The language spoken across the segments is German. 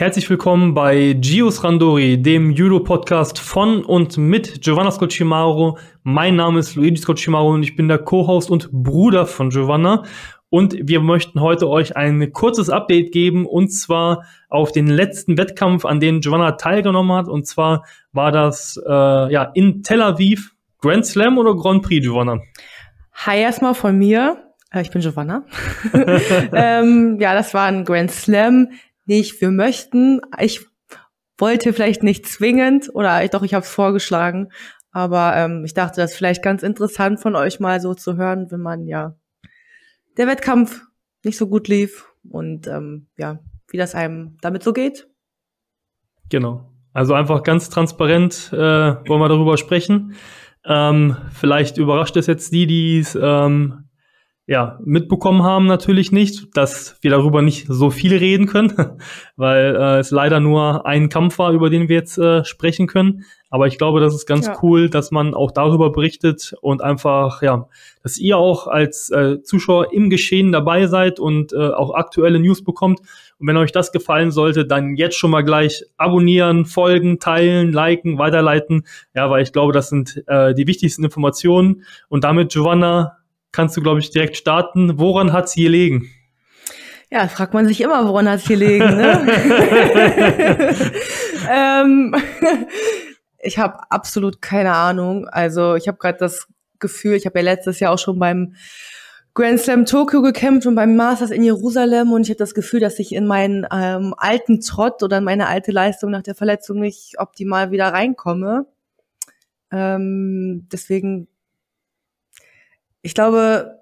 Herzlich willkommen bei Gios Randori, dem Judo-Podcast von und mit Giovanna Scolcimaro. Mein Name ist Luigi Scolcimaro und ich bin der Co-Host und Bruder von Giovanna. Und wir möchten heute euch ein kurzes Update geben und zwar auf den letzten Wettkampf, an dem Giovanna teilgenommen hat. Und zwar war das äh, ja in Tel Aviv Grand Slam oder Grand Prix, Giovanna? Hi erstmal von mir. Äh, ich bin Giovanna. ähm, ja, das war ein Grand Slam nicht, wir möchten. Ich wollte vielleicht nicht zwingend oder ich, doch, ich habe es vorgeschlagen. Aber ähm, ich dachte, das ist vielleicht ganz interessant von euch mal so zu hören, wenn man ja der Wettkampf nicht so gut lief und ähm, ja, wie das einem damit so geht. Genau. Also einfach ganz transparent äh, wollen wir darüber sprechen. Ähm, vielleicht überrascht es jetzt die, die es ähm, ja, mitbekommen haben natürlich nicht, dass wir darüber nicht so viel reden können, weil äh, es leider nur ein Kampf war, über den wir jetzt äh, sprechen können. Aber ich glaube, das ist ganz ja. cool, dass man auch darüber berichtet und einfach, ja, dass ihr auch als äh, Zuschauer im Geschehen dabei seid und äh, auch aktuelle News bekommt. Und wenn euch das gefallen sollte, dann jetzt schon mal gleich abonnieren, folgen, teilen, liken, weiterleiten. Ja, weil ich glaube, das sind äh, die wichtigsten Informationen. Und damit, Giovanna, kannst du, glaube ich, direkt starten. Woran hat es hier liegen? Ja, fragt man sich immer, woran hat es hier liegen. Ne? ähm, ich habe absolut keine Ahnung. Also ich habe gerade das Gefühl, ich habe ja letztes Jahr auch schon beim Grand Slam Tokio gekämpft und beim Masters in Jerusalem und ich habe das Gefühl, dass ich in meinen ähm, alten Trott oder in meine alte Leistung nach der Verletzung nicht optimal wieder reinkomme. Ähm, deswegen ich glaube,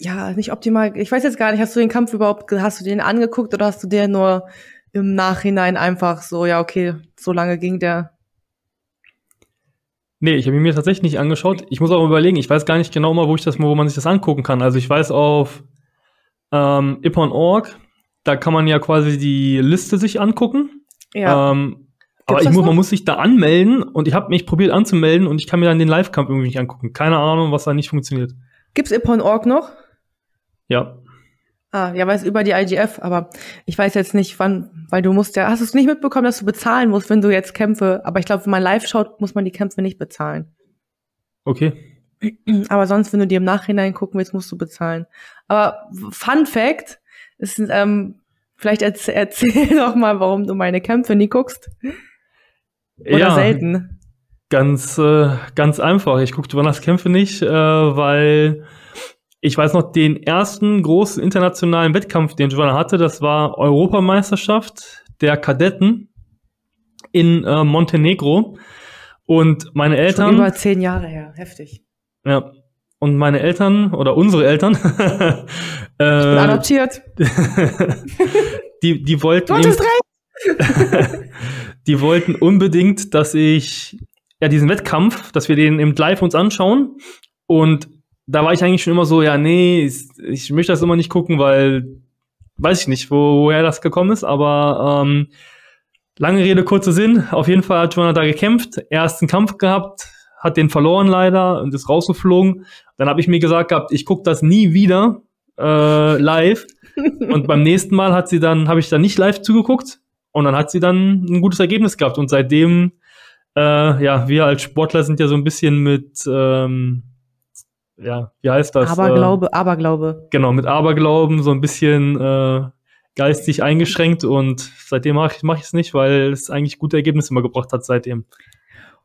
ja, nicht optimal. Ich weiß jetzt gar nicht, hast du den Kampf überhaupt, hast du den angeguckt oder hast du der nur im Nachhinein einfach so, ja, okay, so lange ging der? Nee, ich habe ihn mir tatsächlich nicht angeschaut. Ich muss auch überlegen, ich weiß gar nicht genau mal, wo ich das, wo man sich das angucken kann. Also ich weiß auf ähm, Ippon.org, da kann man ja quasi die Liste sich angucken. Ja. Ähm, aber ich muss, man muss sich da anmelden und ich habe mich probiert anzumelden und ich kann mir dann den Live-Kampf irgendwie nicht angucken. Keine Ahnung, was da nicht funktioniert. Gibt's Ippon.org noch? Ja. Ah, ja, weil es über die IGF, aber ich weiß jetzt nicht, wann, weil du musst ja, hast du es nicht mitbekommen, dass du bezahlen musst, wenn du jetzt Kämpfe, aber ich glaube, wenn man live schaut, muss man die Kämpfe nicht bezahlen. Okay. Aber sonst, wenn du dir im Nachhinein gucken willst, musst du bezahlen. Aber Fun Fact, ist, ähm, vielleicht erzähl, erzähl doch mal, warum du meine Kämpfe nie guckst. Oder ja, selten? Ganz, äh, ganz einfach. Ich gucke Jonas Kämpfe nicht, äh, weil ich weiß noch, den ersten großen internationalen Wettkampf, den Giovanna hatte, das war Europameisterschaft der Kadetten in äh, Montenegro. Und meine Eltern. Schon über zehn Jahre her, heftig. Ja. Und meine Eltern oder unsere Eltern. äh, ich bin adoptiert. die, die wollten. Du hattest recht! Die wollten unbedingt, dass ich ja diesen Wettkampf, dass wir den im Live uns anschauen. Und da war ich eigentlich schon immer so, ja, nee, ich, möchte das immer nicht gucken, weil weiß ich nicht, wo, woher das gekommen ist, aber ähm, lange Rede, kurzer Sinn. Auf jeden Fall hat Jonathan da gekämpft, ersten Kampf gehabt, hat den verloren leider und ist rausgeflogen. Dann habe ich mir gesagt gehabt, ich gucke das nie wieder äh, live. und beim nächsten Mal hat sie dann, habe ich dann nicht live zugeguckt, und dann hat sie dann ein gutes Ergebnis gehabt. Und seitdem, äh, ja, wir als Sportler sind ja so ein bisschen mit, ähm, ja, wie heißt das? Aberglaube, äh, Aberglaube. Genau, mit Aberglauben so ein bisschen äh, geistig eingeschränkt und seitdem mache ich es mach nicht, weil es eigentlich gute Ergebnisse immer gebracht hat seitdem.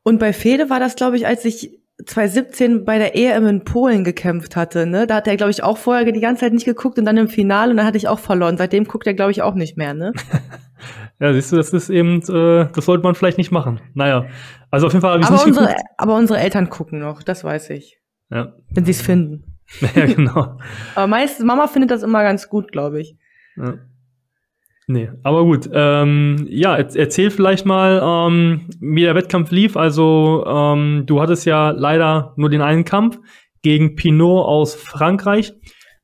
Und bei Fede war das, glaube ich, als ich 2017 bei der EM in Polen gekämpft hatte. Ne? Da hat er, glaube ich, auch vorher die ganze Zeit nicht geguckt und dann im Finale und dann hatte ich auch verloren. Seitdem guckt er, glaube ich, auch nicht mehr. Ne? Ja, siehst du, das ist eben, äh, das sollte man vielleicht nicht machen. Naja, also auf jeden Fall habe ich es nicht unsere, e-, Aber unsere Eltern gucken noch, das weiß ich. Ja. Wenn sie es finden. Ja, genau. aber meistens, Mama findet das immer ganz gut, glaube ich. Ja. Nee, aber gut. Ähm, ja, erzähl vielleicht mal, ähm, wie der Wettkampf lief. Also, ähm, du hattest ja leider nur den einen Kampf gegen Pinot aus Frankreich.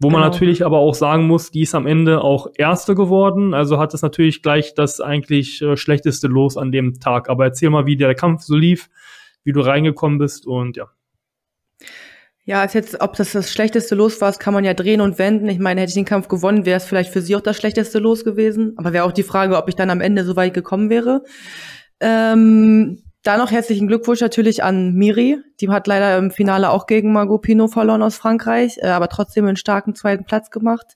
Wo genau. man natürlich aber auch sagen muss, die ist am Ende auch Erste geworden. Also hat es natürlich gleich das eigentlich äh, schlechteste Los an dem Tag. Aber erzähl mal, wie der Kampf so lief, wie du reingekommen bist und ja. Ja, als jetzt, ob das das schlechteste Los war, das kann man ja drehen und wenden. Ich meine, hätte ich den Kampf gewonnen, wäre es vielleicht für sie auch das schlechteste Los gewesen. Aber wäre auch die Frage, ob ich dann am Ende so weit gekommen wäre. Ähm, dann noch herzlichen Glückwunsch natürlich an Miri. Die hat leider im Finale auch gegen Margot Pinot verloren aus Frankreich, äh, aber trotzdem einen starken zweiten Platz gemacht.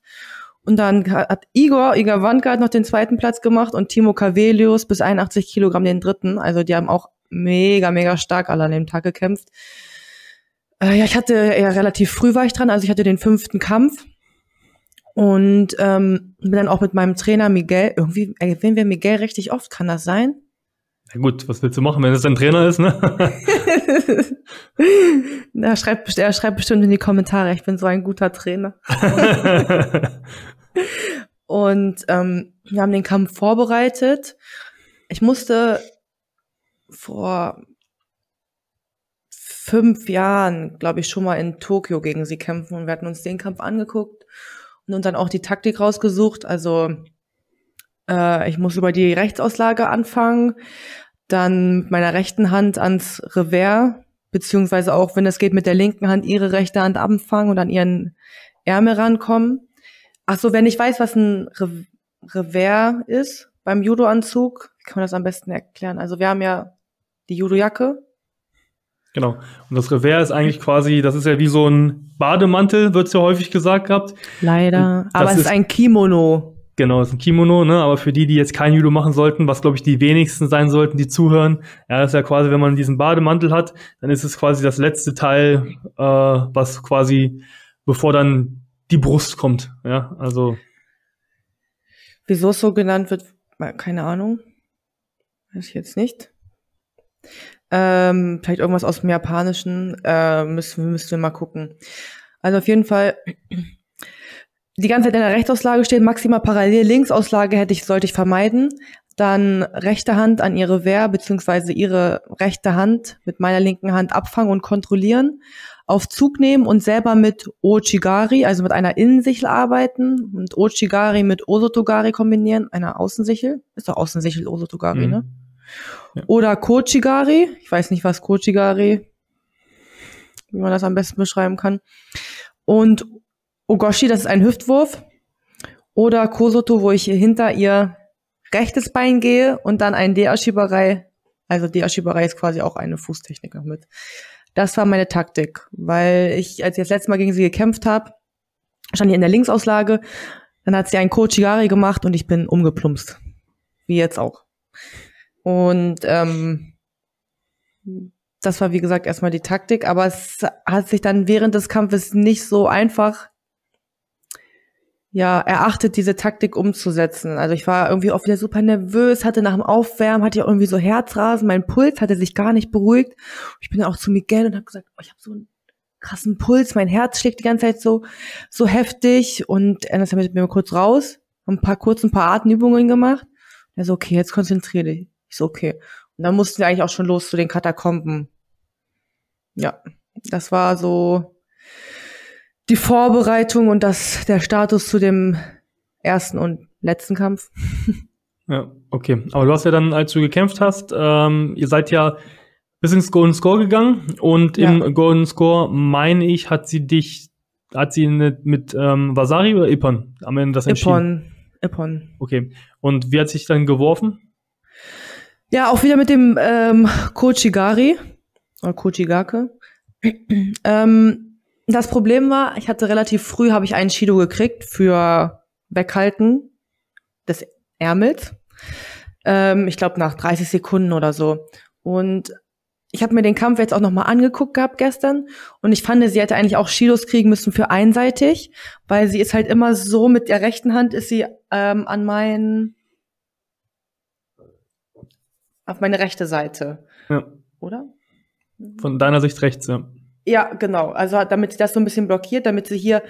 Und dann hat Igor, Igor Wandgard noch den zweiten Platz gemacht und Timo Cavelius bis 81 Kilogramm den dritten. Also die haben auch mega, mega stark alle an dem Tag gekämpft. Äh, ja, ich hatte ja relativ früh war ich dran, also ich hatte den fünften Kampf und ähm, bin dann auch mit meinem Trainer Miguel, irgendwie erwähnen wir Miguel richtig oft, kann das sein? Na gut, was willst du machen, wenn es dein Trainer ist, ne? Na, schreibt, er schreibt bestimmt in die Kommentare, ich bin so ein guter Trainer. und ähm, wir haben den Kampf vorbereitet. Ich musste vor fünf Jahren, glaube ich, schon mal in Tokio gegen sie kämpfen und wir hatten uns den Kampf angeguckt und uns dann auch die Taktik rausgesucht. Also äh, ich muss über die Rechtsauslage anfangen, dann mit meiner rechten Hand ans Revers, beziehungsweise auch, wenn es geht, mit der linken Hand ihre rechte Hand anfangen und an ihren Ärmel rankommen. Ach so, wenn ich weiß, was ein Re Revers ist beim Judo-Anzug, kann man das am besten erklären. Also wir haben ja die Judojacke. Genau. Und das Revers ist eigentlich quasi, das ist ja wie so ein Bademantel, wird es ja häufig gesagt gehabt. Leider. Aber es ist, ist ein Kimono. Genau, ist ein Kimono, ne? Aber für die, die jetzt kein Judo machen sollten, was glaube ich die wenigsten sein sollten, die zuhören, ja, ist ja quasi, wenn man diesen Bademantel hat, dann ist es quasi das letzte Teil, äh, was quasi, bevor dann die Brust kommt, ja, also. Wieso es so genannt wird, keine Ahnung. Weiß ich jetzt nicht. Ähm, vielleicht irgendwas aus dem Japanischen, äh, müssen, müssen wir mal gucken. Also auf jeden Fall die ganze Zeit in der Rechtsauslage stehen, maximal parallel Linksauslage hätte ich, sollte ich vermeiden. Dann rechte Hand an ihre Wehr, beziehungsweise ihre rechte Hand mit meiner linken Hand abfangen und kontrollieren. Auf Zug nehmen und selber mit Ochigari, also mit einer Innensichel arbeiten und Ochigari mit Osotogari kombinieren, einer Außensichel. Ist doch Außensichel Osotogari, ne? mhm. ne? Ja. Oder Kochigari, ich weiß nicht, was Kochigari, wie man das am besten beschreiben kann. Und Ogoshi, das ist ein Hüftwurf. Oder Kosoto, wo ich hinter ihr rechtes Bein gehe und dann ein Deashibarei. Also Deashibarei ist quasi auch eine Fußtechnik noch mit. Das war meine Taktik, weil ich, als ich das letzte Mal gegen sie gekämpft habe, stand ich in der Linksauslage, dann hat sie einen Kochigari gemacht und ich bin umgeplumpst. Wie jetzt auch. Und ähm, das war, wie gesagt, erstmal die Taktik, aber es hat sich dann während des Kampfes nicht so einfach ja, erachtet, diese Taktik umzusetzen. Also ich war irgendwie auch wieder super nervös, hatte nach dem Aufwärmen, hatte ich auch irgendwie so Herzrasen, mein Puls hatte sich gar nicht beruhigt. Ich bin dann auch zu Miguel und habe gesagt, oh, ich habe so einen krassen Puls, mein Herz schlägt die ganze Zeit so, so heftig. Und dann ist er mit mir kurz raus, haben ein paar kurzen, paar Atemübungen gemacht. Er so, okay, jetzt konzentriere dich. Ich so, okay. Und dann mussten wir eigentlich auch schon los zu den Katakomben. Ja, das war so die Vorbereitung und das, der Status zu dem ersten und letzten Kampf. Ja, okay. Aber du hast ja dann, als du gekämpft hast, ähm, ihr seid ja bis ins Golden Score gegangen und ja. im Golden Score, meine ich, hat sie dich, hat sie mit, mit ähm, Vasari oder Ippon am Ende das entschieden? Ippon, Ippon. Okay. Und wie hat sich dann geworfen? Ja, auch wieder mit dem ähm, Kochigari oder Kochigake. ähm, das Problem war, ich hatte relativ früh, habe ich einen Shido gekriegt für Weghalten des Ärmels. Ähm, ich glaube nach 30 Sekunden oder so. Und ich habe mir den Kampf jetzt auch nochmal angeguckt gehabt gestern und ich fand, sie hätte eigentlich auch Shidos kriegen müssen für einseitig, weil sie ist halt immer so, mit der rechten Hand ist sie ähm, an meinen auf meine rechte Seite. Ja. Oder? Von deiner Sicht rechts, ja. Ja, genau. Also damit sie das so ein bisschen blockiert, damit sie hier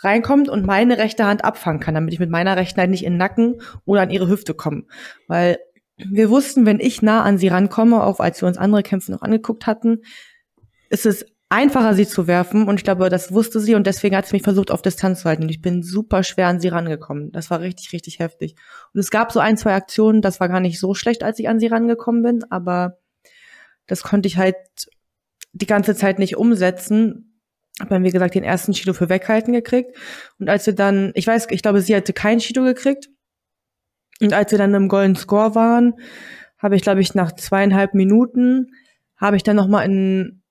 reinkommt und meine rechte Hand abfangen kann, damit ich mit meiner rechten Hand nicht in den Nacken oder an ihre Hüfte komme. Weil wir wussten, wenn ich nah an sie rankomme, auch als wir uns andere Kämpfe noch angeguckt hatten, ist es einfacher, sie zu werfen. Und ich glaube, das wusste sie und deswegen hat sie mich versucht, auf Distanz zu halten. Und ich bin super schwer an sie rangekommen. Das war richtig, richtig heftig. Und es gab so ein, zwei Aktionen, das war gar nicht so schlecht, als ich an sie rangekommen bin, aber das konnte ich halt die ganze Zeit nicht umsetzen. Hab dann, wie gesagt, den ersten Shido für Weghalten gekriegt. Und als wir dann, ich weiß, ich glaube, sie hatte kein Shido gekriegt. Und als wir dann im Golden Score waren, habe ich, glaube ich, nach zweieinhalb Minuten, habe ich dann nochmal ein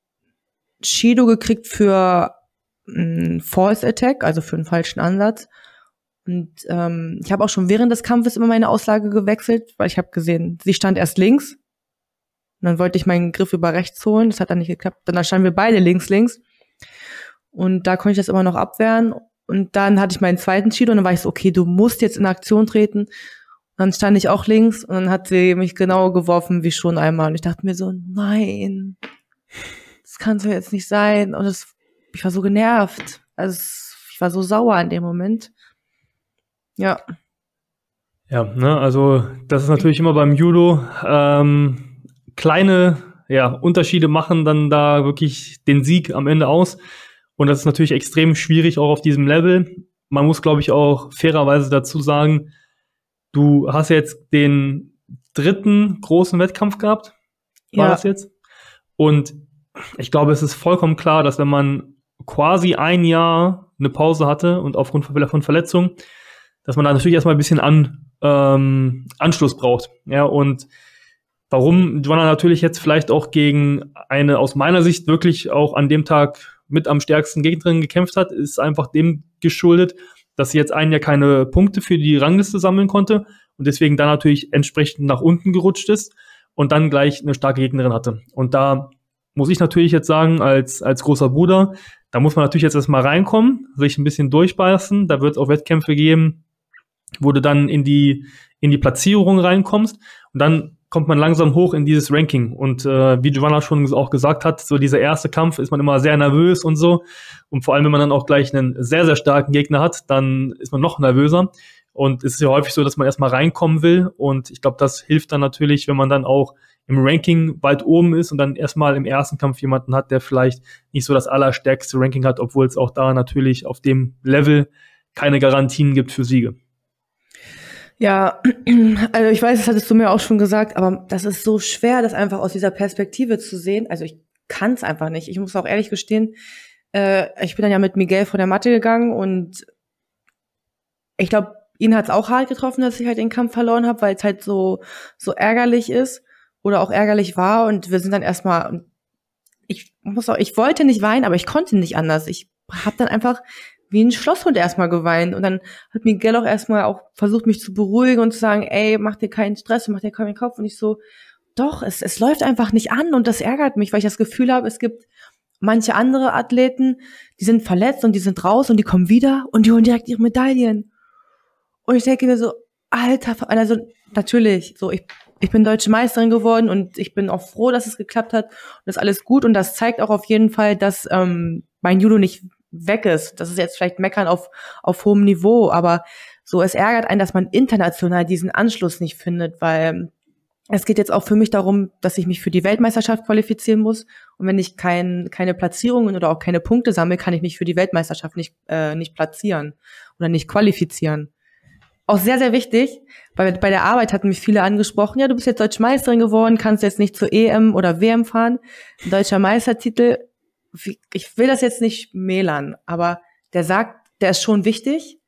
Shido gekriegt für einen hm, False Attack, also für einen falschen Ansatz. Und ähm, ich habe auch schon während des Kampfes immer meine Auslage gewechselt, weil ich habe gesehen, sie stand erst links, und dann wollte ich meinen Griff über rechts holen, das hat dann nicht geklappt. Dann standen wir beide links, links. Und da konnte ich das immer noch abwehren. Und dann hatte ich meinen zweiten Shido und dann war ich so, okay, du musst jetzt in Aktion treten. Und dann stand ich auch links und dann hat sie mich genau geworfen wie schon einmal. Und ich dachte mir so, nein, das kann so jetzt nicht sein. Und das, ich war so genervt. Also ich war so sauer in dem Moment. Ja. Ja, ne, also das ist natürlich immer beim Judo. Ähm, kleine ja, Unterschiede machen dann da wirklich den Sieg am Ende aus. Und das ist natürlich extrem schwierig auch auf diesem Level. Man muss, glaube ich, auch fairerweise dazu sagen, du hast jetzt den dritten großen Wettkampf gehabt. War ja. das jetzt? Und ich glaube, es ist vollkommen klar, dass wenn man quasi ein Jahr eine Pause hatte und aufgrund von Verletzungen, dass man da natürlich erstmal ein bisschen an, ähm, Anschluss braucht. Ja, und Warum Joanna natürlich jetzt vielleicht auch gegen eine aus meiner Sicht wirklich auch an dem Tag mit am stärksten Gegnerin gekämpft hat, ist einfach dem geschuldet, dass sie jetzt ein Jahr keine Punkte für die Rangliste sammeln konnte und deswegen dann natürlich entsprechend nach unten gerutscht ist und dann gleich eine starke Gegnerin hatte. Und da muss ich natürlich jetzt sagen, als, als großer Bruder, da muss man natürlich jetzt erstmal reinkommen, sich ein bisschen durchbeißen. Da wird es auch Wettkämpfe geben, wo du dann in die, in die Platzierung reinkommst. Und dann kommt man langsam hoch in dieses Ranking. Und äh, wie Giovanna schon auch gesagt hat, so dieser erste Kampf ist man immer sehr nervös und so. Und vor allem, wenn man dann auch gleich einen sehr, sehr starken Gegner hat, dann ist man noch nervöser. Und es ist ja häufig so, dass man erstmal reinkommen will. Und ich glaube, das hilft dann natürlich, wenn man dann auch im Ranking weit oben ist und dann erstmal im ersten Kampf jemanden hat, der vielleicht nicht so das allerstärkste Ranking hat, obwohl es auch da natürlich auf dem Level keine Garantien gibt für Siege. Ja, also ich weiß, das hattest du mir auch schon gesagt, aber das ist so schwer, das einfach aus dieser Perspektive zu sehen. Also ich kann es einfach nicht. Ich muss auch ehrlich gestehen, äh, ich bin dann ja mit Miguel von der Matte gegangen und ich glaube, ihn hat es auch hart getroffen, dass ich halt den Kampf verloren habe, weil es halt so, so ärgerlich ist oder auch ärgerlich war. Und wir sind dann erstmal, ich muss auch, ich wollte nicht weinen, aber ich konnte nicht anders. Ich habe dann einfach wie ein Schlosshund erstmal geweint. Und dann hat Miguel auch erstmal auch versucht, mich zu beruhigen und zu sagen, ey, mach dir keinen Stress und mach dir keinen Kopf. Und ich so, doch, es, es läuft einfach nicht an und das ärgert mich, weil ich das Gefühl habe, es gibt manche andere Athleten, die sind verletzt und die sind raus und die kommen wieder und die holen direkt ihre Medaillen. Und ich denke mir so, alter, also natürlich, so ich, ich bin deutsche Meisterin geworden und ich bin auch froh, dass es geklappt hat und das ist alles gut und das zeigt auch auf jeden Fall, dass ähm, mein Judo nicht weg ist. Das ist jetzt vielleicht meckern auf, auf hohem Niveau, aber so, es ärgert einen, dass man international diesen Anschluss nicht findet, weil es geht jetzt auch für mich darum, dass ich mich für die Weltmeisterschaft qualifizieren muss. Und wenn ich kein, keine Platzierungen oder auch keine Punkte sammle, kann ich mich für die Weltmeisterschaft nicht, äh, nicht platzieren oder nicht qualifizieren. Auch sehr, sehr wichtig, weil bei der Arbeit hatten mich viele angesprochen, ja, du bist jetzt Deutsche Meisterin geworden, kannst jetzt nicht zur EM oder WM fahren. Deutscher Meistertitel, ich will das jetzt nicht mehlern, aber der sagt, der ist schon wichtig,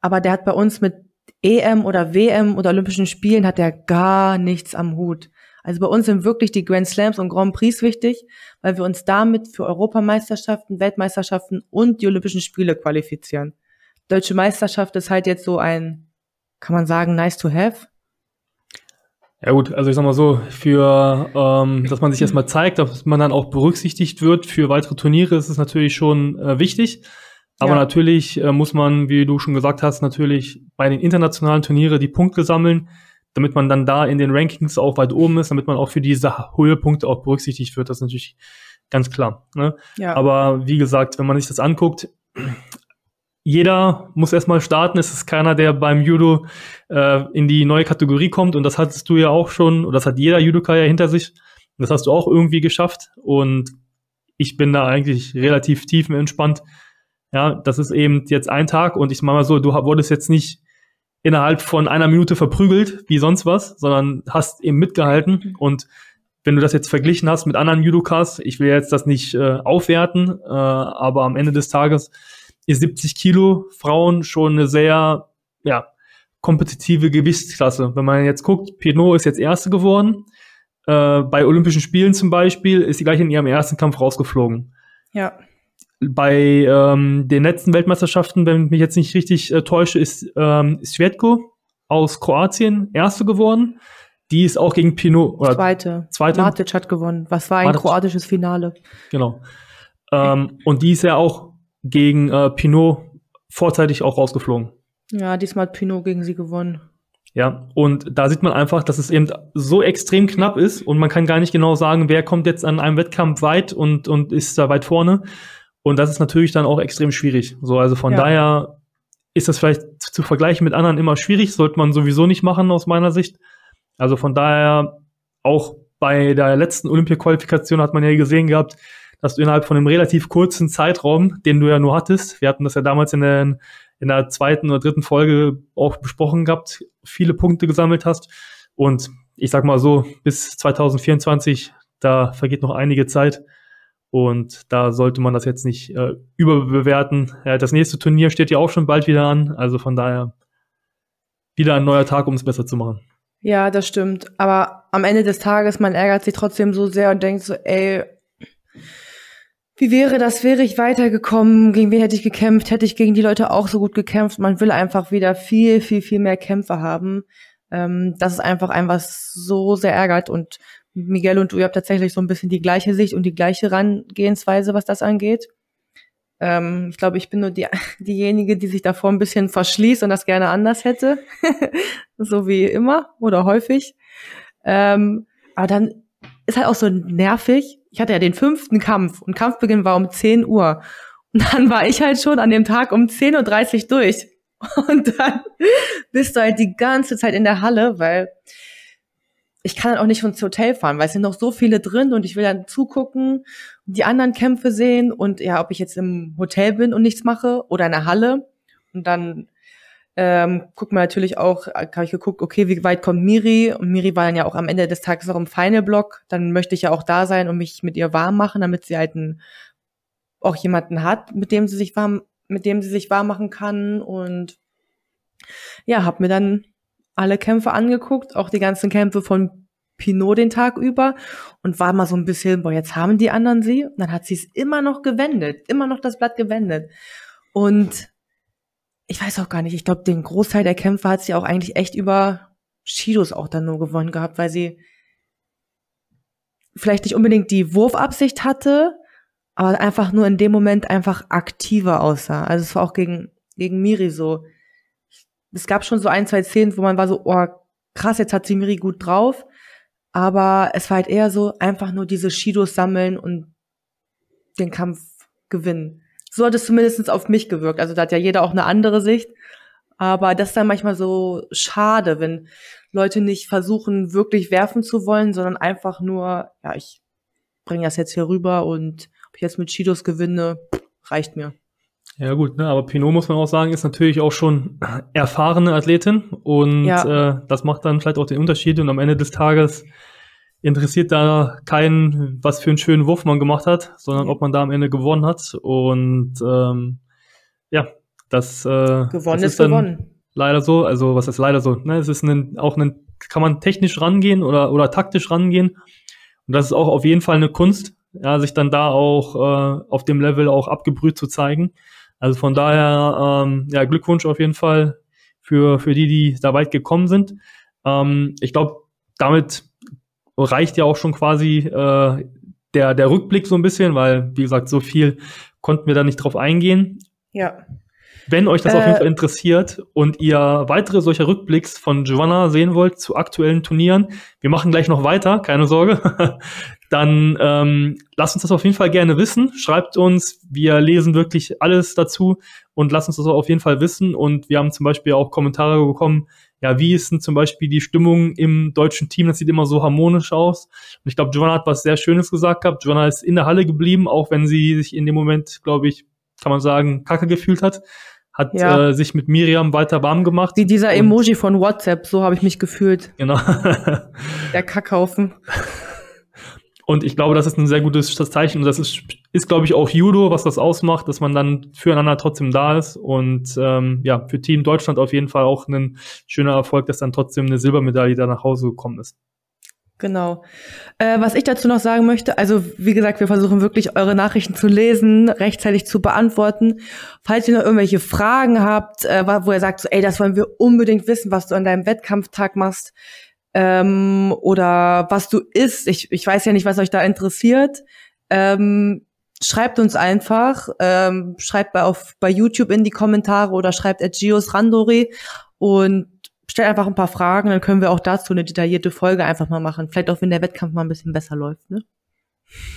aber der hat bei uns mit EM oder WM oder Olympischen Spielen hat er gar nichts am Hut. Also bei uns sind wirklich die Grand Slams und Grand Prix wichtig, weil wir uns damit für Europameisterschaften, Weltmeisterschaften und die Olympischen Spiele qualifizieren. Deutsche Meisterschaft ist halt jetzt so ein, kann man sagen, nice to have. Ja gut, also ich sag mal so, für ähm, dass man sich erstmal zeigt, dass man dann auch berücksichtigt wird für weitere Turniere, ist es natürlich schon äh, wichtig. Aber ja. natürlich äh, muss man, wie du schon gesagt hast, natürlich bei den internationalen Turniere die Punkte sammeln, damit man dann da in den Rankings auch weit oben ist, damit man auch für diese hohe Punkte auch berücksichtigt wird. Das ist natürlich ganz klar. Ne? Ja. Aber wie gesagt, wenn man sich das anguckt, jeder muss erstmal starten. Es ist keiner, der beim Judo äh, in die neue Kategorie kommt. Und das hattest du ja auch schon, oder das hat jeder Judoka ja hinter sich. Und das hast du auch irgendwie geschafft. Und ich bin da eigentlich relativ tiefenentspannt. Ja, das ist eben jetzt ein Tag und ich meine mal so, du wurdest jetzt nicht innerhalb von einer Minute verprügelt, wie sonst was, sondern hast eben mitgehalten. Und wenn du das jetzt verglichen hast mit anderen Judokas, ich will jetzt das nicht äh, aufwerten, äh, aber am Ende des Tages ihr 70 Kilo Frauen schon eine sehr, ja, kompetitive Gewichtsklasse. Wenn man jetzt guckt, Pinot ist jetzt Erste geworden. Äh, bei Olympischen Spielen zum Beispiel ist sie gleich in ihrem ersten Kampf rausgeflogen. Ja. Bei ähm, den letzten Weltmeisterschaften, wenn ich mich jetzt nicht richtig äh, täusche, ist ähm, Svetko aus Kroatien Erste geworden. Die ist auch gegen Pinot. Oder zweite. Zweite. Matic hat gewonnen. Was war ein Matic. kroatisches Finale. Genau. Ähm, und die ist ja auch gegen äh, Pinot vorzeitig auch rausgeflogen. Ja, diesmal hat Pinot gegen sie gewonnen. Ja, und da sieht man einfach, dass es eben so extrem knapp ist und man kann gar nicht genau sagen, wer kommt jetzt an einem Wettkampf weit und, und ist da weit vorne. Und das ist natürlich dann auch extrem schwierig. So, also von ja. daher ist das vielleicht zu, zu vergleichen mit anderen immer schwierig, sollte man sowieso nicht machen aus meiner Sicht. Also von daher auch bei der letzten Olympia-Qualifikation hat man ja gesehen gehabt, dass du innerhalb von einem relativ kurzen Zeitraum, den du ja nur hattest, wir hatten das ja damals in der, in der zweiten oder dritten Folge auch besprochen gehabt, viele Punkte gesammelt hast. Und ich sag mal so, bis 2024, da vergeht noch einige Zeit. Und da sollte man das jetzt nicht äh, überbewerten. Ja, das nächste Turnier steht ja auch schon bald wieder an. Also von daher wieder ein neuer Tag, um es besser zu machen. Ja, das stimmt. Aber am Ende des Tages, man ärgert sich trotzdem so sehr und denkt so, ey, wie wäre das, wäre ich weitergekommen, gegen wen hätte ich gekämpft, hätte ich gegen die Leute auch so gut gekämpft. Man will einfach wieder viel, viel, viel mehr Kämpfe haben. Ähm, das ist einfach ein, was so sehr ärgert. Und Miguel und du, ihr habt tatsächlich so ein bisschen die gleiche Sicht und die gleiche Herangehensweise, was das angeht. Ähm, ich glaube, ich bin nur die, diejenige, die sich davor ein bisschen verschließt und das gerne anders hätte. so wie immer oder häufig. Ähm, aber dann ist halt auch so nervig, ich hatte ja den fünften Kampf und Kampfbeginn war um 10 Uhr. Und dann war ich halt schon an dem Tag um 10.30 Uhr durch. Und dann bist du halt die ganze Zeit in der Halle, weil ich kann dann halt auch nicht ins Hotel fahren, weil es sind noch so viele drin und ich will dann zugucken die anderen Kämpfe sehen und ja, ob ich jetzt im Hotel bin und nichts mache oder in der Halle. Und dann ähm, guck mal natürlich auch, äh, habe ich geguckt, okay, wie weit kommt Miri? Und Miri war dann ja auch am Ende des Tages noch im Final-Block. Dann möchte ich ja auch da sein und mich mit ihr warm machen, damit sie halt einen, auch jemanden hat, mit dem sie sich warm, mit dem sie sich warm machen kann. Und ja, habe mir dann alle Kämpfe angeguckt, auch die ganzen Kämpfe von Pinot den Tag über und war mal so ein bisschen, boah, jetzt haben die anderen sie. Und dann hat sie es immer noch gewendet, immer noch das Blatt gewendet. Und ich weiß auch gar nicht, ich glaube, den Großteil der Kämpfe hat sie auch eigentlich echt über Shidos auch dann nur gewonnen gehabt, weil sie vielleicht nicht unbedingt die Wurfabsicht hatte, aber einfach nur in dem Moment einfach aktiver aussah. Also es war auch gegen, gegen Miri so. Es gab schon so ein, zwei Szenen, wo man war so, oh, krass, jetzt hat sie Miri gut drauf. Aber es war halt eher so, einfach nur diese Shidos sammeln und den Kampf gewinnen so hat es zumindest auf mich gewirkt. Also da hat ja jeder auch eine andere Sicht. Aber das ist dann manchmal so schade, wenn Leute nicht versuchen, wirklich werfen zu wollen, sondern einfach nur, ja, ich bringe das jetzt hier rüber und ob ich jetzt mit Cheetos gewinne, reicht mir. Ja gut, ne, aber Pinot muss man auch sagen, ist natürlich auch schon erfahrene Athletin und ja. äh, das macht dann vielleicht auch den Unterschied und am Ende des Tages interessiert da keinen, was für einen schönen Wurf man gemacht hat, sondern ob man da am Ende gewonnen hat. Und ähm, ja, das, äh, gewonnen das ist, ist gewonnen. Leider so, also was ist leider so? Ne? Es ist ein, auch ein, kann man technisch rangehen oder, oder taktisch rangehen. Und das ist auch auf jeden Fall eine Kunst, ja, sich dann da auch äh, auf dem Level auch abgebrüht zu zeigen. Also von daher, ähm, ja, Glückwunsch auf jeden Fall für, für die, die da weit gekommen sind. Ähm, ich glaube, damit reicht ja auch schon quasi äh, der, der Rückblick so ein bisschen, weil, wie gesagt, so viel konnten wir da nicht drauf eingehen. Ja. Wenn euch das äh, auf jeden äh. Fall interessiert und ihr weitere solcher Rückblicks von Giovanna sehen wollt zu aktuellen Turnieren, wir machen gleich noch weiter, keine Sorge, dann ähm, lasst uns das auf jeden Fall gerne wissen. Schreibt uns, wir lesen wirklich alles dazu und lasst uns das auf jeden Fall wissen. Und wir haben zum Beispiel auch Kommentare bekommen, ja, wie ist denn zum Beispiel die Stimmung im deutschen Team? Das sieht immer so harmonisch aus. Und ich glaube, Joanna hat was sehr Schönes gesagt gehabt. Joanna ist in der Halle geblieben, auch wenn sie sich in dem Moment, glaube ich, kann man sagen, kacke gefühlt hat. Hat ja. äh, sich mit Miriam weiter warm gemacht. Wie dieser Emoji von WhatsApp, so habe ich mich gefühlt. Genau. der Kackhaufen. Und ich glaube, das ist ein sehr gutes Zeichen. Und das ist, ist glaube ich, auch Judo, was das ausmacht, dass man dann füreinander trotzdem da ist. Und ähm, ja, für Team Deutschland auf jeden Fall auch ein schöner Erfolg, dass dann trotzdem eine Silbermedaille da nach Hause gekommen ist. Genau. Äh, was ich dazu noch sagen möchte, also wie gesagt, wir versuchen wirklich eure Nachrichten zu lesen, rechtzeitig zu beantworten. Falls ihr noch irgendwelche Fragen habt, äh, wo ihr sagt, so, ey, das wollen wir unbedingt wissen, was du an deinem Wettkampftag machst, ähm, oder was du isst. Ich, ich weiß ja nicht, was euch da interessiert. Ähm, schreibt uns einfach, ähm, schreibt bei, auf, bei YouTube in die Kommentare oder schreibt at Gios Randori und stellt einfach ein paar Fragen, dann können wir auch dazu eine detaillierte Folge einfach mal machen. Vielleicht auch, wenn der Wettkampf mal ein bisschen besser läuft, ne?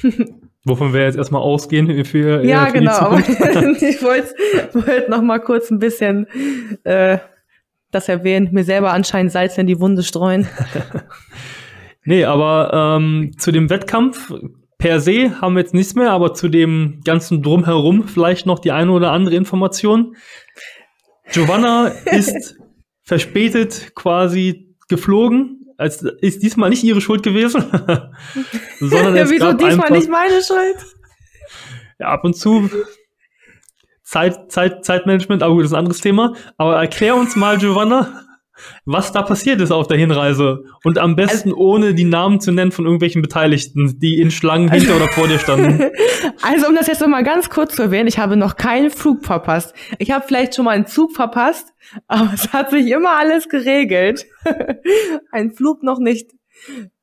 Wovon wir jetzt erstmal ausgehen für Ja, äh, Ja, genau. ich wollte wollt noch mal kurz ein bisschen äh, das erwähnt, mir selber anscheinend Salz in die Wunde streuen. nee, aber ähm, zu dem Wettkampf per se haben wir jetzt nichts mehr, aber zu dem ganzen Drumherum vielleicht noch die eine oder andere Information. Giovanna ist verspätet quasi geflogen. Es ist diesmal nicht ihre Schuld gewesen, sondern es Wieso diesmal nicht meine Schuld? Ja, ab und zu Zeit, Zeit, Zeitmanagement, aber gut, das ist ein anderes Thema. Aber erklär uns mal, Giovanna, was da passiert ist auf der Hinreise. Und am besten also, ohne die Namen zu nennen von irgendwelchen Beteiligten, die in Schlangen hinter oder vor dir standen. Also um das jetzt nochmal ganz kurz zu erwähnen, ich habe noch keinen Flug verpasst. Ich habe vielleicht schon mal einen Zug verpasst, aber es hat sich immer alles geregelt. Ein Flug noch nicht.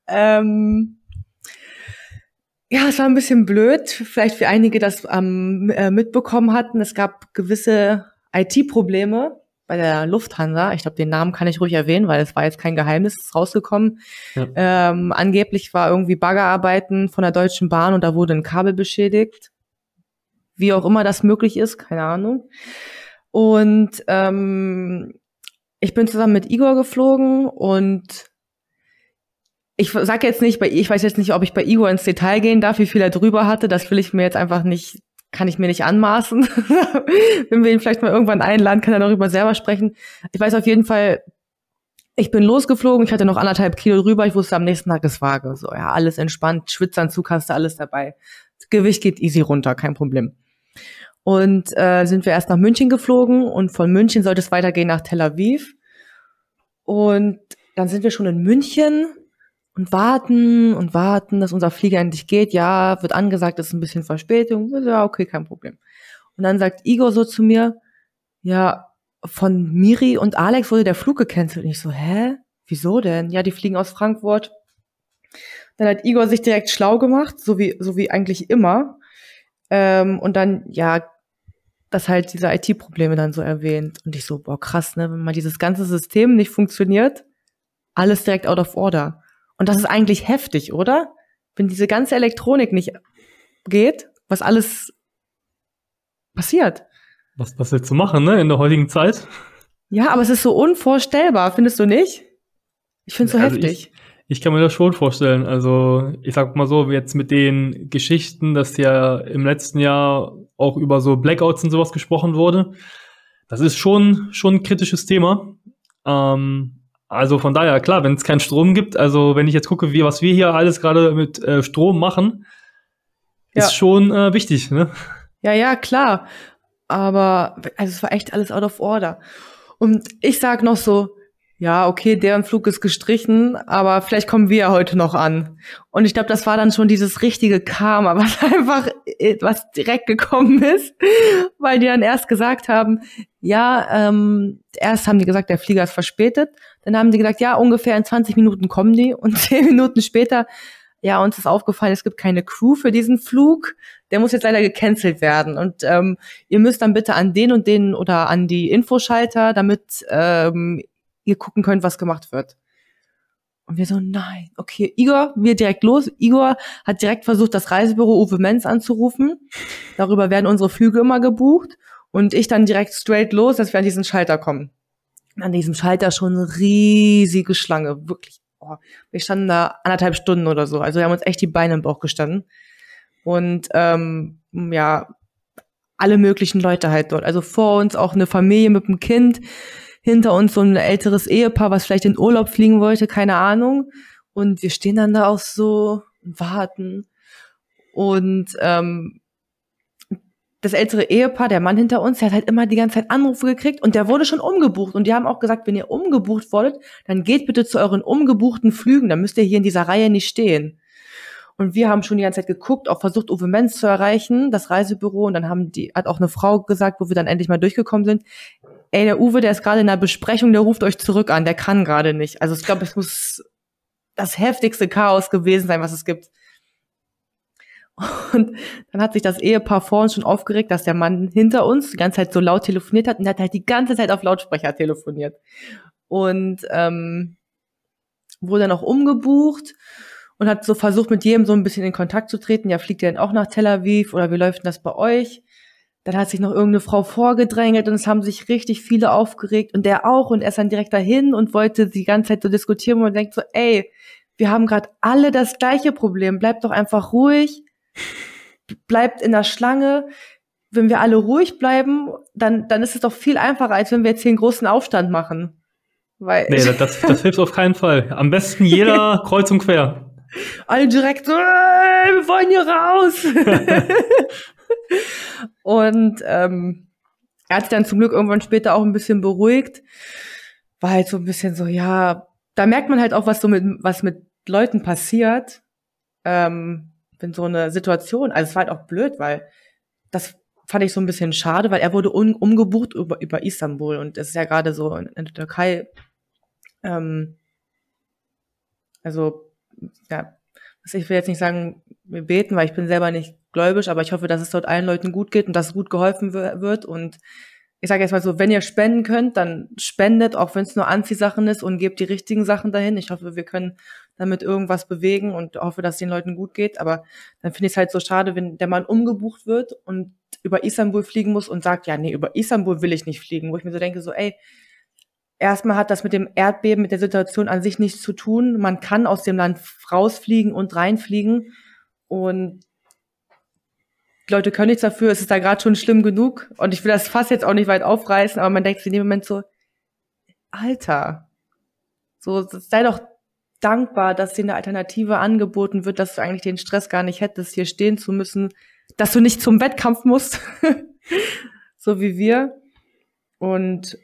Ähm, ja, es war ein bisschen blöd, vielleicht für einige das ähm, mitbekommen hatten. Es gab gewisse IT-Probleme bei der Lufthansa. Ich glaube, den Namen kann ich ruhig erwähnen, weil es war jetzt kein Geheimnis, ist rausgekommen. Ja. Ähm, angeblich war irgendwie Baggerarbeiten von der Deutschen Bahn und da wurde ein Kabel beschädigt. Wie auch immer das möglich ist, keine Ahnung. Und ähm, ich bin zusammen mit Igor geflogen und ich sag jetzt nicht, bei, ich weiß jetzt nicht, ob ich bei Igor ins Detail gehen darf, wie viel er drüber hatte. Das will ich mir jetzt einfach nicht, kann ich mir nicht anmaßen. Wenn wir ihn vielleicht mal irgendwann einladen, kann er darüber selber sprechen. Ich weiß auf jeden Fall, ich bin losgeflogen, ich hatte noch anderthalb Kilo drüber, ich wusste am nächsten Tag ist Waage. So, ja, alles entspannt, Schwitzanzug hast du alles dabei. Das Gewicht geht easy runter, kein Problem. Und äh, sind wir erst nach München geflogen und von München sollte es weitergehen nach Tel Aviv. Und dann sind wir schon in München und warten und warten, dass unser Flieger endlich geht. Ja, wird angesagt, ist ein bisschen Verspätung. Ja, okay, kein Problem. Und dann sagt Igor so zu mir, ja, von Miri und Alex wurde der Flug gecancelt. Und ich so, hä? Wieso denn? Ja, die fliegen aus Frankfurt. Dann hat Igor sich direkt schlau gemacht, so wie, so wie eigentlich immer. Ähm, und dann, ja, das halt diese IT-Probleme dann so erwähnt. Und ich so, boah, krass, ne, wenn mal dieses ganze System nicht funktioniert, alles direkt out of order. Und das ist eigentlich heftig, oder? Wenn diese ganze Elektronik nicht geht, was alles passiert. Was was jetzt zu machen, ne, in der heutigen Zeit? Ja, aber es ist so unvorstellbar, findest du nicht? Ich finde es so also heftig. Ich, ich kann mir das schon vorstellen. Also, ich sag mal so, jetzt mit den Geschichten, dass ja im letzten Jahr auch über so Blackouts und sowas gesprochen wurde. Das ist schon, schon ein kritisches Thema. Ähm, also von daher, klar, wenn es keinen Strom gibt, also wenn ich jetzt gucke, wie, was wir hier alles gerade mit äh, Strom machen, ja. ist schon äh, wichtig, ne? Ja, ja, klar. Aber also es war echt alles out of order. Und ich sag noch so, ja, okay, deren Flug ist gestrichen, aber vielleicht kommen wir ja heute noch an. Und ich glaube, das war dann schon dieses richtige Karma, was einfach was direkt gekommen ist, weil die dann erst gesagt haben, ja, ähm, erst haben die gesagt, der Flieger ist verspätet. Dann haben die gesagt, ja, ungefähr in 20 Minuten kommen die. Und 10 Minuten später, ja, uns ist aufgefallen, es gibt keine Crew für diesen Flug. Der muss jetzt leider gecancelt werden. Und ähm, ihr müsst dann bitte an den und den oder an die Infoschalter, damit ähm, ihr gucken könnt, was gemacht wird. Und wir so, nein, okay, Igor, wir direkt los. Igor hat direkt versucht, das Reisebüro Uwe Menz anzurufen. Darüber werden unsere Flüge immer gebucht und ich dann direkt straight los, dass wir an diesen Schalter kommen. An diesem Schalter schon eine riesige Schlange, wirklich. Oh, wir standen da anderthalb Stunden oder so. Also wir haben uns echt die Beine im Bauch gestanden. Und ähm, ja, alle möglichen Leute halt dort. Also vor uns auch eine Familie mit einem Kind, hinter uns so ein älteres Ehepaar, was vielleicht in Urlaub fliegen wollte, keine Ahnung. Und wir stehen dann da auch so und warten. Und ähm, das ältere Ehepaar, der Mann hinter uns, der hat halt immer die ganze Zeit Anrufe gekriegt und der wurde schon umgebucht. Und die haben auch gesagt, wenn ihr umgebucht wurdet, dann geht bitte zu euren umgebuchten Flügen, dann müsst ihr hier in dieser Reihe nicht stehen. Und wir haben schon die ganze Zeit geguckt, auch versucht, Uwe Menz zu erreichen, das Reisebüro. Und dann haben die, hat auch eine Frau gesagt, wo wir dann endlich mal durchgekommen sind. Ey, der Uwe, der ist gerade in einer Besprechung, der ruft euch zurück an, der kann gerade nicht. Also ich glaube, es muss das heftigste Chaos gewesen sein, was es gibt. Und dann hat sich das Ehepaar vor uns schon aufgeregt, dass der Mann hinter uns die ganze Zeit so laut telefoniert hat und hat halt die ganze Zeit auf Lautsprecher telefoniert. Und ähm, wurde dann auch umgebucht und hat so versucht, mit jedem so ein bisschen in Kontakt zu treten. Ja, fliegt ihr denn auch nach Tel Aviv oder wie läuft denn das bei euch? Dann hat sich noch irgendeine Frau vorgedrängelt und es haben sich richtig viele aufgeregt und der auch und er ist dann direkt dahin und wollte die ganze Zeit so diskutieren und denkt so, ey, wir haben gerade alle das gleiche Problem, bleibt doch einfach ruhig bleibt in der Schlange. Wenn wir alle ruhig bleiben, dann, dann ist es doch viel einfacher, als wenn wir jetzt hier einen großen Aufstand machen. Weil nee, das, das, das hilft auf keinen Fall. Am besten jeder kreuz und quer. Alle direkt, äh, wir wollen hier raus. und ähm, er hat sich dann zum Glück irgendwann später auch ein bisschen beruhigt. War halt so ein bisschen so, ja, da merkt man halt auch, was so mit, was mit Leuten passiert. Ähm, wenn so eine Situation, also es war halt auch blöd, weil das fand ich so ein bisschen schade, weil er wurde un, umgebucht über, über Istanbul und das ist ja gerade so in, in der Türkei, ähm, also ja, ich will jetzt nicht sagen, wir beten, weil ich bin selber nicht gläubisch, aber ich hoffe, dass es dort allen Leuten gut geht und dass gut geholfen wird und ich sage jetzt mal so, wenn ihr spenden könnt, dann spendet, auch wenn es nur Anziehsachen ist und gebt die richtigen Sachen dahin. Ich hoffe, wir können damit irgendwas bewegen und hoffe, dass es den Leuten gut geht. Aber dann finde ich es halt so schade, wenn der Mann umgebucht wird und über Istanbul fliegen muss und sagt, ja, nee, über Istanbul will ich nicht fliegen, wo ich mir so denke, so, ey, erstmal hat das mit dem Erdbeben, mit der Situation an sich nichts zu tun. Man kann aus dem Land rausfliegen und reinfliegen und Leute können nichts dafür, es ist da gerade schon schlimm genug und ich will das Fass jetzt auch nicht weit aufreißen, aber man denkt sich in dem Moment so, Alter, so sei doch dankbar, dass dir eine Alternative angeboten wird, dass du eigentlich den Stress gar nicht hättest, hier stehen zu müssen, dass du nicht zum Wettkampf musst, so wie wir. Und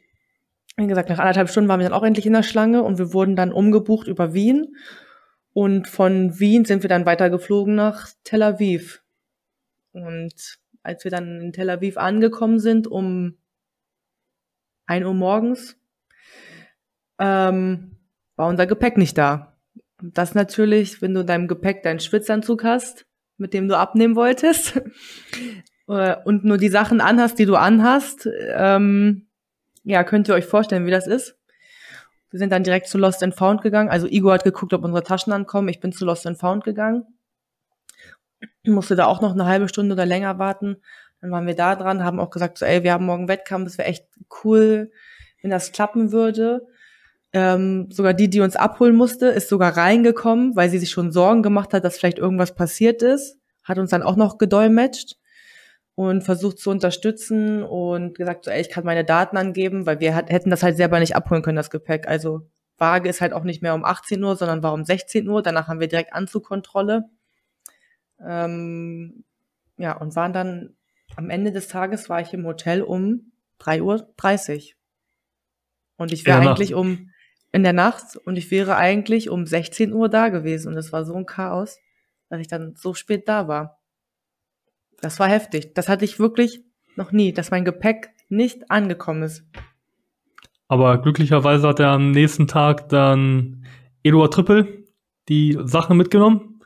wie gesagt, nach anderthalb Stunden waren wir dann auch endlich in der Schlange und wir wurden dann umgebucht über Wien. Und von Wien sind wir dann weitergeflogen nach Tel Aviv. Und als wir dann in Tel Aviv angekommen sind, um 1 Uhr morgens, ähm, war unser Gepäck nicht da. Das natürlich, wenn du in deinem Gepäck deinen Schwitzanzug hast, mit dem du abnehmen wolltest, äh, und nur die Sachen anhast, die du anhast, ähm, ja, könnt ihr euch vorstellen, wie das ist. Wir sind dann direkt zu Lost and Found gegangen. Also Igor hat geguckt, ob unsere Taschen ankommen. Ich bin zu Lost and Found gegangen. Ich Musste da auch noch eine halbe Stunde oder länger warten. Dann waren wir da dran, haben auch gesagt, so, ey, wir haben morgen Wettkampf, es wäre echt cool, wenn das klappen würde. Ähm, sogar die, die uns abholen musste, ist sogar reingekommen, weil sie sich schon Sorgen gemacht hat, dass vielleicht irgendwas passiert ist. Hat uns dann auch noch gedolmetscht und versucht zu unterstützen und gesagt, so, ey, ich kann meine Daten angeben, weil wir hat, hätten das halt selber nicht abholen können, das Gepäck. Also Waage ist halt auch nicht mehr um 18 Uhr, sondern war um 16 Uhr. Danach haben wir direkt Anzugkontrolle. Ähm, ja, und waren dann am Ende des Tages war ich im Hotel um 3.30 Uhr. Und ich wäre ja, eigentlich um in der Nacht und ich wäre eigentlich um 16 Uhr da gewesen und es war so ein Chaos, dass ich dann so spät da war. Das war heftig. Das hatte ich wirklich noch nie, dass mein Gepäck nicht angekommen ist. Aber glücklicherweise hat er am nächsten Tag dann Eduard Trippel die Sachen mitgenommen.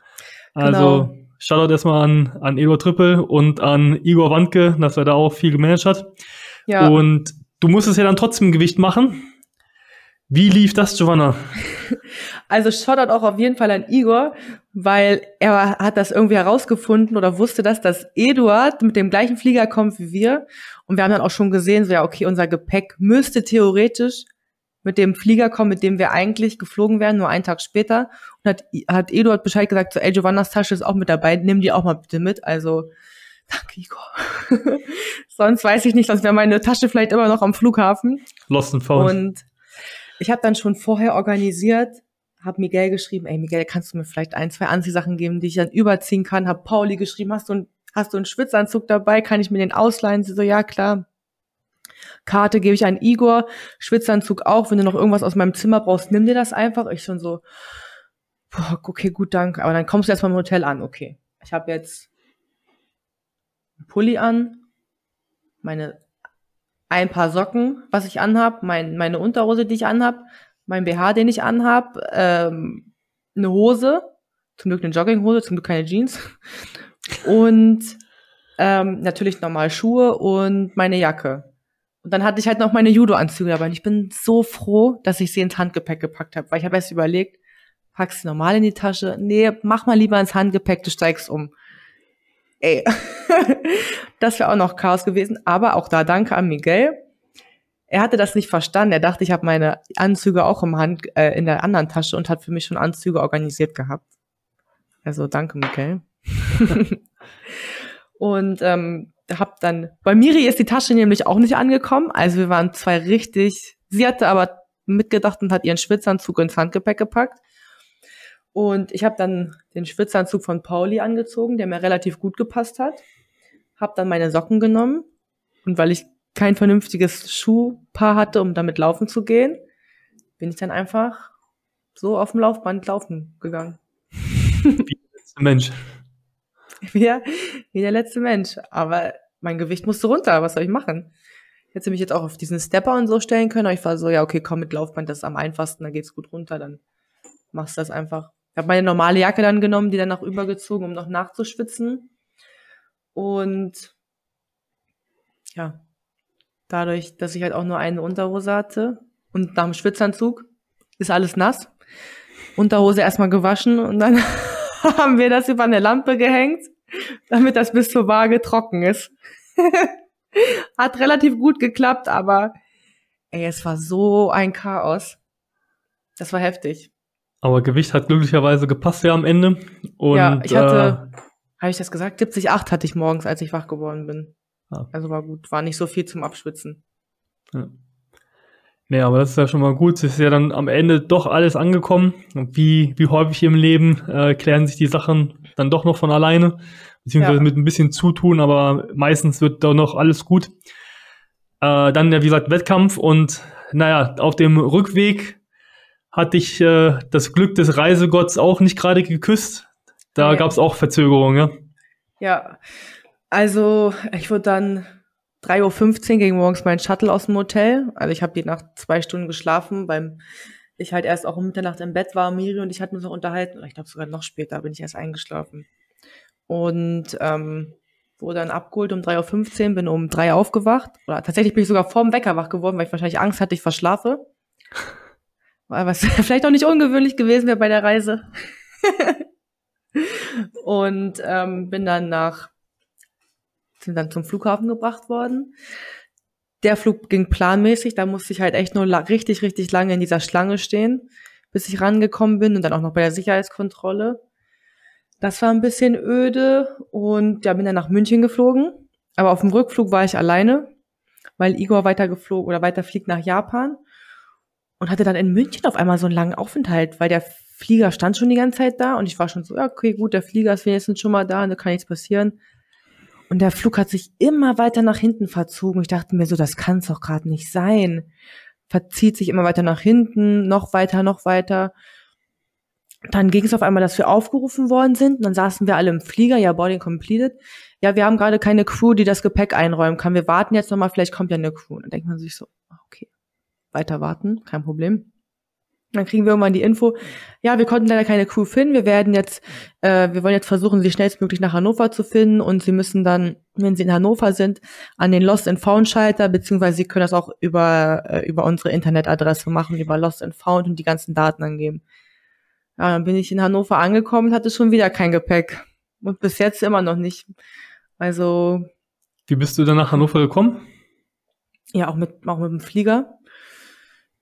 Genau. Also genau. Shoutout erstmal an, an Eduard Trippel und an Igor Wandke, dass er da auch viel gemanagt hat. Ja. Und du musstest ja dann trotzdem Gewicht machen wie lief das, Giovanna? Also Shoutout auch auf jeden Fall an Igor, weil er hat das irgendwie herausgefunden oder wusste das, dass Eduard mit dem gleichen Flieger kommt wie wir. Und wir haben dann auch schon gesehen, so ja, okay, unser Gepäck müsste theoretisch mit dem Flieger kommen, mit dem wir eigentlich geflogen wären, nur einen Tag später. Und hat, hat Eduard Bescheid gesagt, so, ey, Giovannas Tasche ist auch mit dabei, nimm die auch mal bitte mit. Also Danke, Igor. sonst weiß ich nicht, sonst wäre meine Tasche vielleicht immer noch am Flughafen. Lost and found. Und ich habe dann schon vorher organisiert, habe Miguel geschrieben, ey Miguel, kannst du mir vielleicht ein, zwei Anziehsachen geben, die ich dann überziehen kann? Habe Pauli geschrieben, hast du, ein, hast du einen Schwitzanzug dabei? Kann ich mir den ausleihen? Sie so, ja klar. Karte gebe ich an Igor, Schwitzanzug auch, wenn du noch irgendwas aus meinem Zimmer brauchst, nimm dir das einfach. Ich schon so, boah, okay, gut, danke. Aber dann kommst du erstmal im Hotel an, okay. Ich habe jetzt einen Pulli an, meine ein paar Socken, was ich anhab, mein, meine Unterhose, die ich anhab, mein BH, den ich anhab, ähm, eine Hose, zum Glück eine Jogginghose, zum Glück keine Jeans und ähm, natürlich normal Schuhe und meine Jacke. Und dann hatte ich halt noch meine Judo-Anzüge dabei und ich bin so froh, dass ich sie ins Handgepäck gepackt habe, weil ich habe erst überlegt, packst du normal in die Tasche? Nee, mach mal lieber ins Handgepäck, du steigst um. Ey, das wäre auch noch Chaos gewesen. Aber auch da danke an Miguel. Er hatte das nicht verstanden. Er dachte, ich habe meine Anzüge auch im Hand, äh, in der anderen Tasche und hat für mich schon Anzüge organisiert gehabt. Also danke, Miguel. und ähm, hab dann bei Miri ist die Tasche nämlich auch nicht angekommen. Also wir waren zwei richtig. Sie hatte aber mitgedacht und hat ihren Schwitzanzug ins Handgepäck gepackt. Und ich habe dann den Schwitzanzug von Pauli angezogen, der mir relativ gut gepasst hat. Habe dann meine Socken genommen und weil ich kein vernünftiges Schuhpaar hatte, um damit laufen zu gehen, bin ich dann einfach so auf dem Laufband laufen gegangen. Wie der letzte Mensch. Ja, wie der letzte Mensch. Aber mein Gewicht musste runter. Was soll ich machen? Ich Hätte mich jetzt auch auf diesen Stepper und so stellen können. Aber ich war so, ja, okay, komm mit Laufband, das ist am einfachsten, da geht's gut runter, dann machst du das einfach habe meine normale Jacke dann genommen, die danach übergezogen, um noch nachzuschwitzen. Und ja, dadurch, dass ich halt auch nur eine Unterhose hatte und nach dem Schwitzanzug ist alles nass. Unterhose erstmal gewaschen und dann haben wir das über eine Lampe gehängt, damit das bis zur Waage trocken ist. Hat relativ gut geklappt, aber ey, es war so ein Chaos. Das war heftig. Aber Gewicht hat glücklicherweise gepasst ja am Ende. Und, ja, ich hatte, äh, habe ich das gesagt? 70,8 hatte ich morgens, als ich wach geworden bin. Ah. Also war gut, war nicht so viel zum Abschwitzen. Ja. Naja, aber das ist ja schon mal gut. Es ist ja dann am Ende doch alles angekommen. Wie, wie häufig im Leben äh, klären sich die Sachen dann doch noch von alleine. Beziehungsweise ja. mit ein bisschen Zutun, aber meistens wird da noch alles gut. Äh, dann, ja, wie gesagt, Wettkampf und naja, auf dem Rückweg hat dich äh, das Glück des Reisegotts auch nicht gerade geküsst. Da ja. gab es auch Verzögerungen. Ja? ja, also ich wurde dann 3.15 Uhr ging morgens mein Shuttle aus dem Hotel. Also ich habe die Nacht zwei Stunden geschlafen, weil ich halt erst auch um Mitternacht im Bett war. Miri und ich hatten uns noch unterhalten. ich glaube sogar noch später bin ich erst eingeschlafen. Und ähm, wurde dann abgeholt um 3.15 Uhr, bin um 3 Uhr aufgewacht. Oder tatsächlich bin ich sogar vorm Wecker wach geworden, weil ich wahrscheinlich Angst hatte, ich verschlafe was vielleicht auch nicht ungewöhnlich gewesen wäre bei der Reise. und ähm, bin dann nach, sind dann zum Flughafen gebracht worden. Der Flug ging planmäßig, da musste ich halt echt nur richtig, richtig lange in dieser Schlange stehen, bis ich rangekommen bin und dann auch noch bei der Sicherheitskontrolle. Das war ein bisschen öde und ja, bin dann nach München geflogen. Aber auf dem Rückflug war ich alleine, weil Igor weitergeflogen oder weiterfliegt nach Japan und hatte dann in München auf einmal so einen langen Aufenthalt, weil der Flieger stand schon die ganze Zeit da und ich war schon so, okay, gut, der Flieger ist wenigstens schon mal da und da kann nichts passieren. Und der Flug hat sich immer weiter nach hinten verzogen. Ich dachte mir so, das kann es doch gerade nicht sein. Verzieht sich immer weiter nach hinten, noch weiter, noch weiter. Dann ging es auf einmal, dass wir aufgerufen worden sind. Und dann saßen wir alle im Flieger, ja, Boarding completed. Ja, wir haben gerade keine Crew, die das Gepäck einräumen kann. Wir warten jetzt nochmal, vielleicht kommt ja eine Crew. Und dann denkt man sich so, weiter warten, kein Problem. Dann kriegen wir irgendwann die Info, ja, wir konnten leider keine Crew finden, wir werden jetzt, äh, wir wollen jetzt versuchen, sie schnellstmöglich nach Hannover zu finden und sie müssen dann, wenn sie in Hannover sind, an den Lost and Found Schalter, beziehungsweise sie können das auch über, äh, über unsere Internetadresse machen, über Lost and Found und die ganzen Daten angeben. Ja, dann bin ich in Hannover angekommen, hatte schon wieder kein Gepäck. Und bis jetzt immer noch nicht. Also. Wie bist du dann nach Hannover gekommen? Ja, auch mit, auch mit dem Flieger.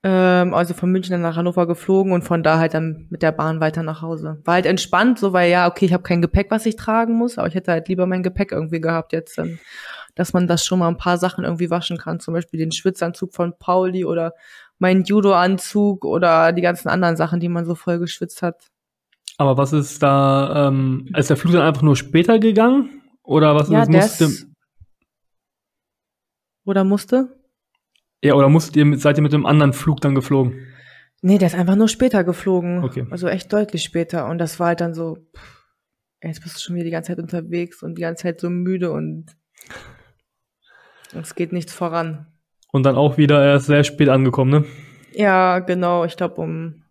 Ähm, also von München dann nach Hannover geflogen und von da halt dann mit der Bahn weiter nach Hause. War halt entspannt, so weil ja, okay, ich habe kein Gepäck, was ich tragen muss, aber ich hätte halt lieber mein Gepäck irgendwie gehabt jetzt, dann, dass man das schon mal ein paar Sachen irgendwie waschen kann. Zum Beispiel den Schwitzanzug von Pauli oder meinen Judo-Anzug oder die ganzen anderen Sachen, die man so voll geschwitzt hat. Aber was ist da, ähm, ist der Flug dann einfach nur später gegangen? Oder was ja, ist, musste? Oder musste? Ja, oder musstet ihr mit, seid ihr mit einem anderen Flug dann geflogen? Nee, der ist einfach nur später geflogen. Okay. Also echt deutlich später. Und das war halt dann so, pff, jetzt bist du schon wieder die ganze Zeit unterwegs und die ganze Zeit so müde und es geht nichts voran. Und dann auch wieder erst sehr spät angekommen, ne? Ja, genau. Ich glaube um,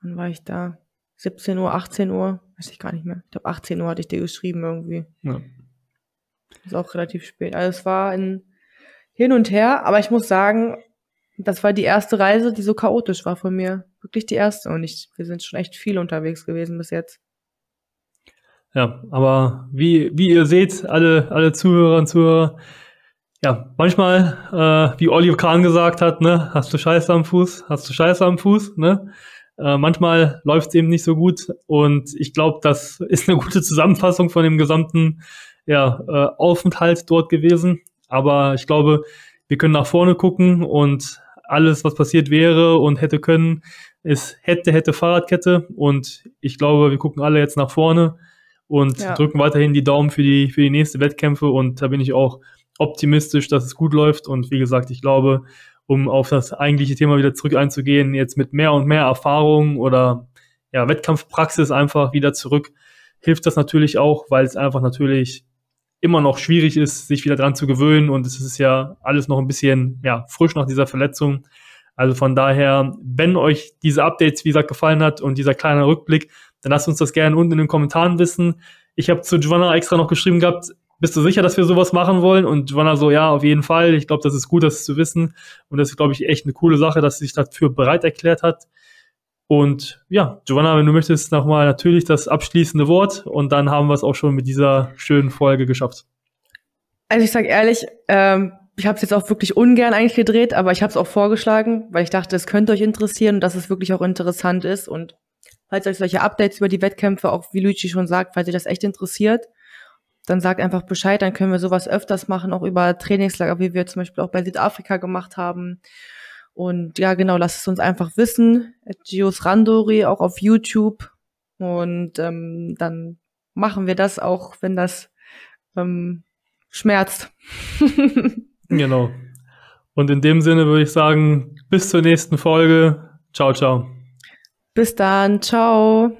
wann war ich da? 17 Uhr, 18 Uhr? Weiß ich gar nicht mehr. Ich glaube 18 Uhr hatte ich dir geschrieben irgendwie. Ja. Ist auch relativ spät. Also es war in hin und her, aber ich muss sagen, das war die erste Reise, die so chaotisch war von mir. Wirklich die erste. Und ich, wir sind schon echt viel unterwegs gewesen bis jetzt. Ja, aber wie, wie ihr seht, alle, alle Zuhörer und Zuhörer, ja, manchmal, äh, wie Oliver Kahn gesagt hat, ne, hast du Scheiße am Fuß, hast du Scheiße am Fuß, ne? Äh, manchmal läuft es eben nicht so gut und ich glaube, das ist eine gute Zusammenfassung von dem gesamten ja, äh, Aufenthalt dort gewesen. Aber ich glaube, wir können nach vorne gucken und alles, was passiert wäre und hätte können, ist hätte, hätte Fahrradkette. Und ich glaube, wir gucken alle jetzt nach vorne und ja. drücken weiterhin die Daumen für die, für die nächsten Wettkämpfe. Und da bin ich auch optimistisch, dass es gut läuft. Und wie gesagt, ich glaube, um auf das eigentliche Thema wieder zurück einzugehen, jetzt mit mehr und mehr Erfahrung oder ja, Wettkampfpraxis einfach wieder zurück, hilft das natürlich auch, weil es einfach natürlich immer noch schwierig ist, sich wieder dran zu gewöhnen und es ist ja alles noch ein bisschen ja, frisch nach dieser Verletzung. Also von daher, wenn euch diese Updates, wie gesagt, gefallen hat und dieser kleine Rückblick, dann lasst uns das gerne unten in den Kommentaren wissen. Ich habe zu Joanna extra noch geschrieben gehabt, bist du sicher, dass wir sowas machen wollen? Und Joanna so, ja, auf jeden Fall. Ich glaube, das ist gut, das zu wissen. Und das ist, glaube ich, echt eine coole Sache, dass sie sich dafür bereit erklärt hat. Und ja, Giovanna, wenn du möchtest, nochmal natürlich das abschließende Wort und dann haben wir es auch schon mit dieser schönen Folge geschafft. Also ich sage ehrlich, ähm, ich habe es jetzt auch wirklich ungern eigentlich gedreht, aber ich habe es auch vorgeschlagen, weil ich dachte, es könnte euch interessieren und dass es wirklich auch interessant ist. Und falls euch solche Updates über die Wettkämpfe, auch wie Luigi schon sagt, falls ihr das echt interessiert, dann sagt einfach Bescheid, dann können wir sowas öfters machen, auch über Trainingslager, wie wir zum Beispiel auch bei Südafrika gemacht haben und ja, genau, lasst es uns einfach wissen. Gios Randori auch auf YouTube. Und ähm, dann machen wir das auch, wenn das ähm, schmerzt. genau. Und in dem Sinne würde ich sagen, bis zur nächsten Folge. Ciao, ciao. Bis dann. Ciao.